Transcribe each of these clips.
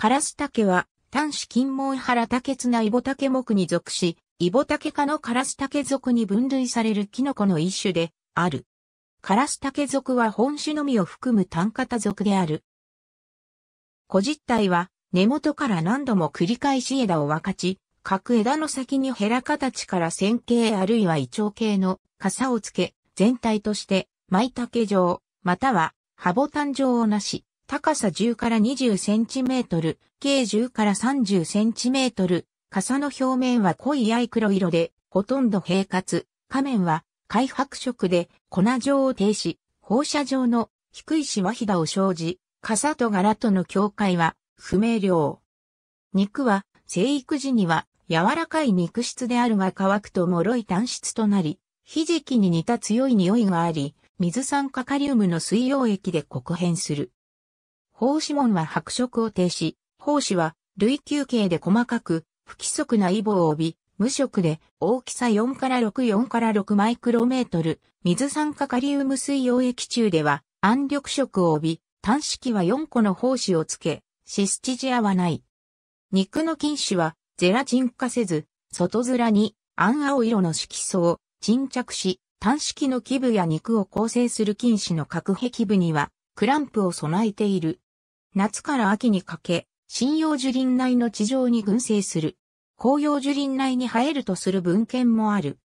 カラス竹は、丹子金門原竹綱イボタケに属し、イボタケ科のカラス竹属に分類されるキノコの一種で、ある。カラス竹属は本種のみを含む単型属である。小実体は、根元から何度も繰り返し枝を分かち、各枝の先にヘラ形から線形あるいは胃腸形の傘をつけ、全体として、舞茸状、または、ハボタン状をなし、高さ10から20センチメートル、計10から30センチメートル、傘の表面は濃い藍黒色で、ほとんど平滑、仮面は開白色で粉状を呈し、放射状の低いしわひだを生じ、傘と柄との境界は不明瞭。肉は生育時には柔らかい肉質であるが乾くと脆い単質となり、ひじきに似た強い匂いがあり、水酸化カリウムの水溶液で黒変する。胞子門は白色を呈し、胞子は類球形で細かく不規則なイボを帯び、無色で大きさ4から64から6マイクロメートル、水酸化カリウム水溶液中では暗緑色を帯び、単式は4個の胞子をつけ、シスチジアはない。肉の菌糸はゼラチン化せず、外面に暗青色の色素を沈着し、単式の基部や肉を構成する菌糸の核壁部にはクランプを備えている。夏から秋にかけ、針葉樹林内の地上に群生する。紅葉樹林内に生えるとする文献もある。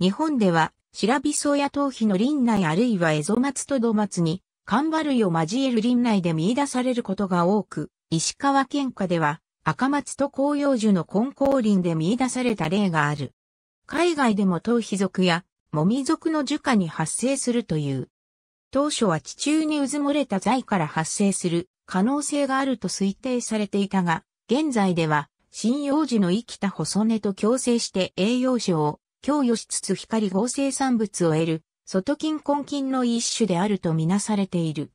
日本では、シラビソや頭皮の林内あるいはエゾマツとドマツに、カンバ類を交える林内で見出されることが多く、石川県下では、赤松と紅葉樹の根光林で見出された例がある。海外でも頭皮属や、もみ属の樹下に発生するという。当初は地中に渦漏もれた材から発生する可能性があると推定されていたが、現在では、針葉樹の生きた細根と共生して栄養素を供与しつつ光合成産物を得る、外菌根菌の一種であるとみなされている。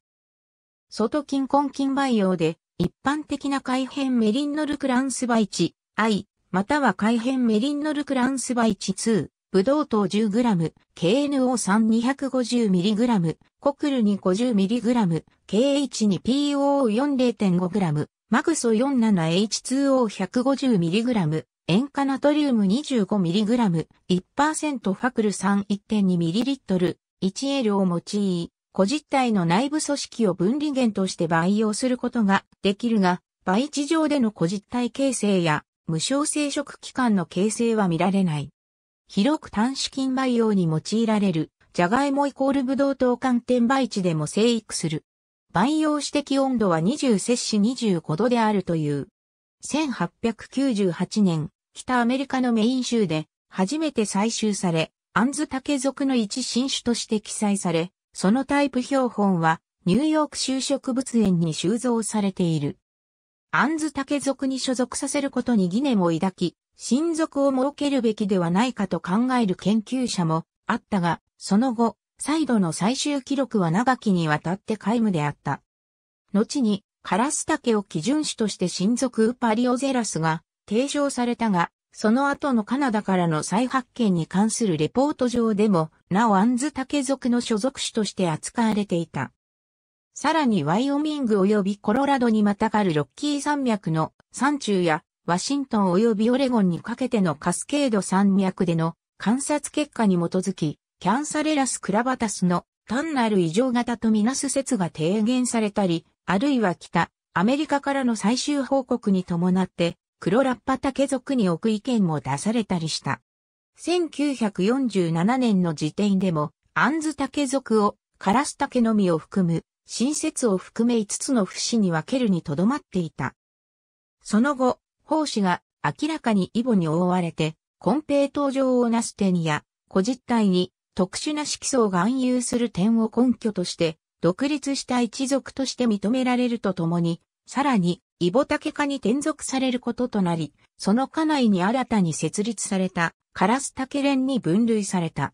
外菌根菌培養で、一般的な改変メリンノルクランスバイチ、I、または改変メリンノルクランスバイチ2ブドウ糖 10g、KNO3250mg、コクル2 50mg、KH 2 POO4.5g、マグソ 47H2O150mg、塩化ナトリウム 25mg、1%ファクル3 1.2ml、1L を用い、個実体の内部組織を分離源として培養することができるが、培地上での個実体形成や無償生殖器官の形成は見られない。広く短子菌培養に用いられる、ジャガイモイコールブドウ糖寒天培地でも生育する。培養指摘温度は20摂氏25度であるという。1898年、北アメリカのメイン州で初めて採集され、アンズ竹族の一新種として記載され、そのタイプ標本はニューヨーク州植物園に収蔵されている。アンズ竹族に所属させることに疑念を抱き、親族を設けるべきではないかと考える研究者もあったが、その後、再度の最終記録は長きにわたって皆無であった。後に、カラスタケを基準種として親族ウパリオゼラスが提唱されたが、その後のカナダからの再発見に関するレポート上でも、なおアンズタケ族の所属種として扱われていた。さらにワイオミング及びコロラドにまたがるロッキー山脈の山中やワシントン及びオレゴンにかけてのカスケード山脈での観察結果に基づき、キャンサレラス・クラバタスの単なる異常型とみなす説が提言されたり、あるいは北、アメリカからの最終報告に伴って、クロラッパ竹族に置く意見も出されたりした。1947年の時点でも、アンズ竹族を、カラス竹のみを含む、新説を含め5つの節に分けるにとどまっていた。その後、奉仕が明らかにイボに覆われて、根平登場をなす点や、個実体に特殊な色素を含有する点を根拠として、独立した一族として認められるとともに、さらに、イボタケ科に転属されることとなり、その家内に新たに設立されたカラスタケ連に分類された。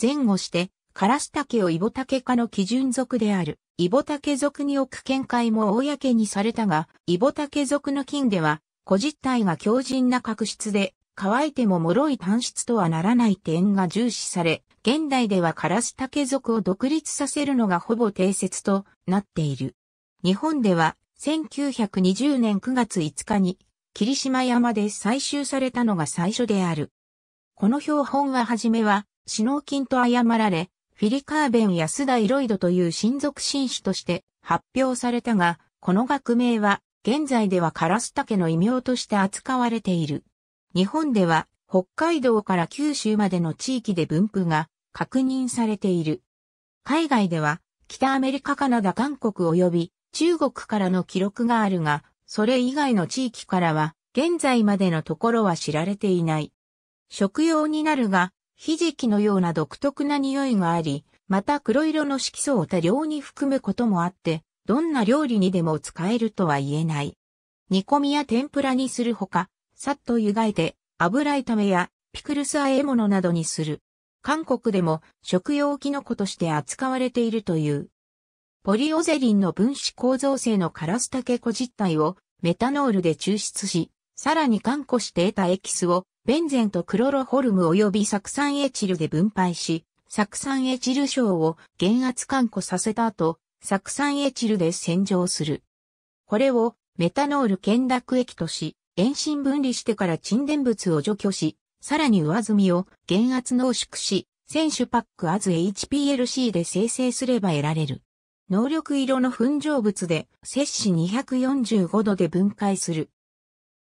前後して、カラスタケをイボタケ科の基準属である、イボタケ族に置く見解も公にされたが、イボタケ族の金では、古実体が強靭な角質で、乾いても脆い単質とはならない点が重視され、現代ではカラス竹属を独立させるのがほぼ定説となっている。日本では1920年9月5日に霧島山で採集されたのが最初である。この標本ははじめは、死キンと誤られ、フィリカーベンやスダイロイドという親族新種として発表されたが、この学名は現在ではカラスタケの異名として扱われている。日本では北海道から九州までの地域で分布が確認されている。海外では北アメリカカナダ韓国及び中国からの記録があるが、それ以外の地域からは現在までのところは知られていない。食用になるが、ひじきのような独特な匂いがあり、また黒色の色素を多量に含むこともあって、どんな料理にでも使えるとは言えない。煮込みや天ぷらにするほか、さっと湯がいて油炒めやピクルス和え物などにする。韓国でも食用キノコとして扱われているという。ポリオゼリンの分子構造性のカラスタケコ実体をメタノールで抽出し、さらに乾固して得たエキスをベンゼンとクロロホルム及び酢酸エチルで分配し、酢酸エチル症を減圧乾固させた後、酢酸エチルで洗浄する。これをメタノール懸濁液とし、遠心分離してから沈殿物を除去し、さらに上積みを減圧濃縮し、選手パックアズ HPLC で生成すれば得られる。能力色の粉状物で摂氏245度で分解する。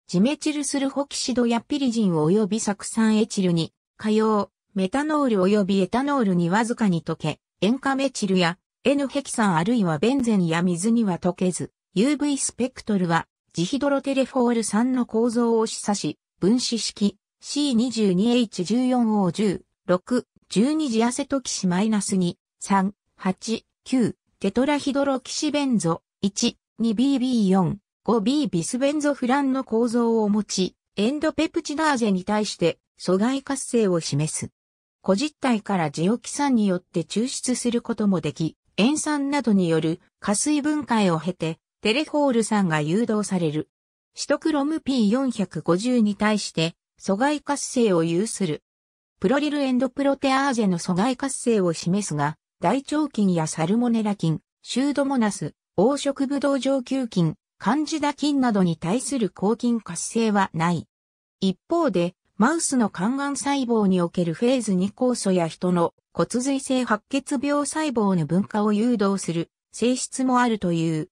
ジメチルスルホキシドやピリジン及び酢酸エチルに、火用、メタノール及びエタノールにわずかに溶け、塩化メチルや N ヘキサンあるいはベンゼンや水には溶けず、UV スペクトルはジヒドロテレフォール酸の構造を示唆し、分子式 C22H14O10、6、12ジアセトキシ -2、3、8、9、テトラヒドロキシベンゾ、1、2BB4、5B ビスベンゾフランの構造を持ち、エンドペプチダーゼに対して阻害活性を示す。個実体からジオキ酸によって抽出することもでき、塩酸などによる加水分解を経て、テレホール酸が誘導される。シトクロム P450 に対して、阻害活性を有する。プロリルエンドプロテアーゼの阻害活性を示すが、大腸菌やサルモネラ菌、シュードモナス、黄色ブドウ上級菌、カンジダ菌などに対する抗菌活性はない。一方で、マウスの肝がん細胞におけるフェーズ2酵素や人の骨髄性白血病細胞の分化を誘導する性質もあるという。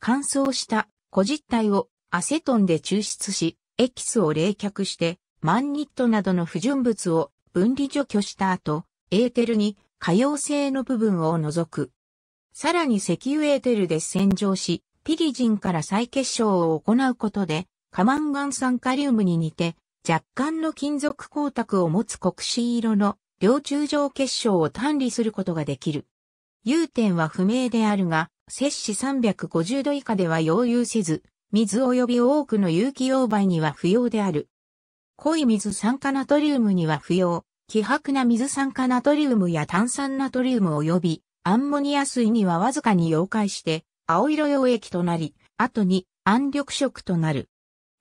乾燥した小実体をアセトンで抽出し、エキスを冷却して、マンニットなどの不純物を分離除去した後、エーテルに可溶性の部分を除く。さらに石油エーテルで洗浄し、ピリジンから再結晶を行うことで、カマンガン酸カリウムに似て、若干の金属光沢を持つ黒紫色の両中状結晶を単理することができる。融点は不明であるが、摂氏350度以下では溶融せず、水及び多くの有機溶媒には不要である。濃い水酸化ナトリウムには不要、希薄な水酸化ナトリウムや炭酸ナトリウム及びアンモニア水にはわずかに溶解して、青色溶液となり、後に暗緑色となる。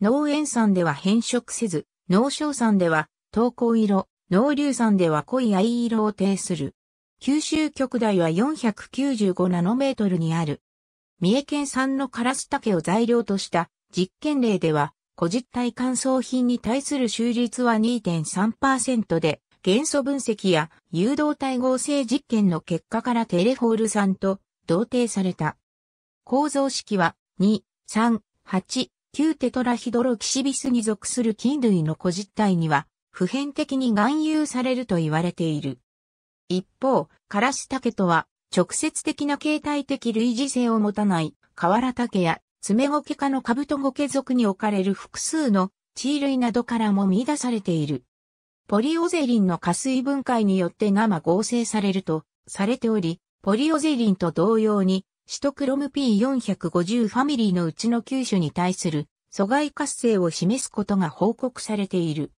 濃塩酸では変色せず、濃硝酸では、糖光色、濃硫酸では濃い藍色を呈する。九州極大は495ナノメートルにある。三重県産のカラス竹を材料とした実験例では、個実体乾燥品に対する収率は2.3%で、元素分析や誘導体合成実験の結果からテレフォール酸と同定された。構造式は2、3、8、旧テトラヒドロキシビスに属する菌類の個実体には、普遍的に含有されると言われている。一方、カラスタケとは、直接的な形態的類似性を持たない、カワラタケや、ツメゴケ科のカブトゴケ属に置かれる複数の地衣類などからも見出されている。ポリオゼリンの加水分解によって生合成されるとされており、ポリオゼリンと同様にシトクロム P450 ファミリーのうちの9種に対する阻害活性を示すことが報告されている。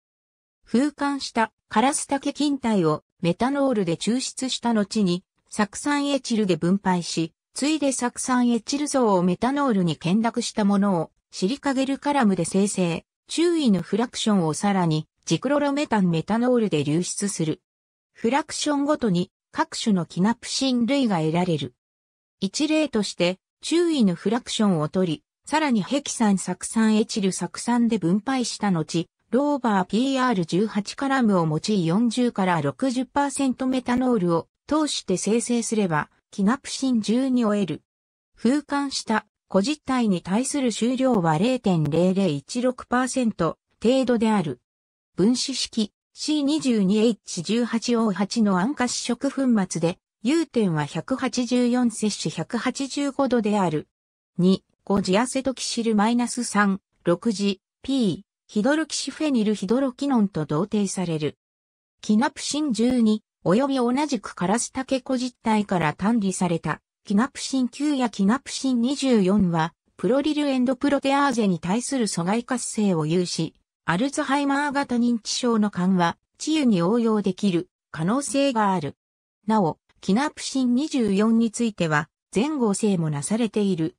風管したカラスタケ菌体をメタノールで抽出した後に、酢酸エチルで分配し、ついで酢酸エチル層をメタノールに見落したものをシリカゲルカラムで生成、注意のフラクションをさらにジクロロメタンメタノールで流出する。フラクションごとに各種のキナプシン類が得られる。一例として、注意のフラクションを取り、さらにヘキサン酢酸エチル酢酸で分配した後、ローバー PR18 カラムを用い40から60%メタノールを通して生成すれば、キナプシン12を得る。風間した個実体に対する収量は0.0016%程度である。分子式 C22H18O8 の暗化試食粉末で融点は184摂氏185度である。2、5ジアセトキシル -3、6ジ、P、ヒドロキシフェニルヒドロキノンと同定される。キナプシン12、よび同じくカラスタケコ実体から単離された、キナプシン9やキナプシン24は、プロリルエンドプロテアーゼに対する阻害活性を有し、アルツハイマー型認知症の緩和、治癒に応用できる可能性がある。なお、キナプシン24については、前後性もなされている。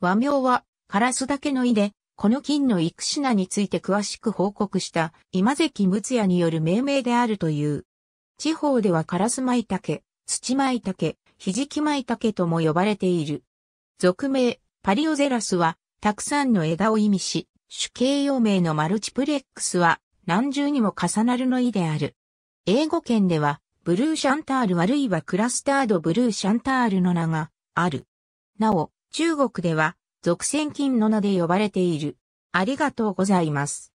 和名は、カラスだけの意で、この金の幾品について詳しく報告した今関睦也による命名であるという。地方ではカラス舞茸、土舞茸、ひじき舞茸とも呼ばれている。俗名、パリオゼラスは、たくさんの枝を意味し、主形容名のマルチプレックスは、何重にも重なるの意である。英語圏では、ブルーシャンタールあるいはクラスタードブルーシャンタールの名がある。なお、中国では、俗戦菌の名で呼ばれている。ありがとうございます。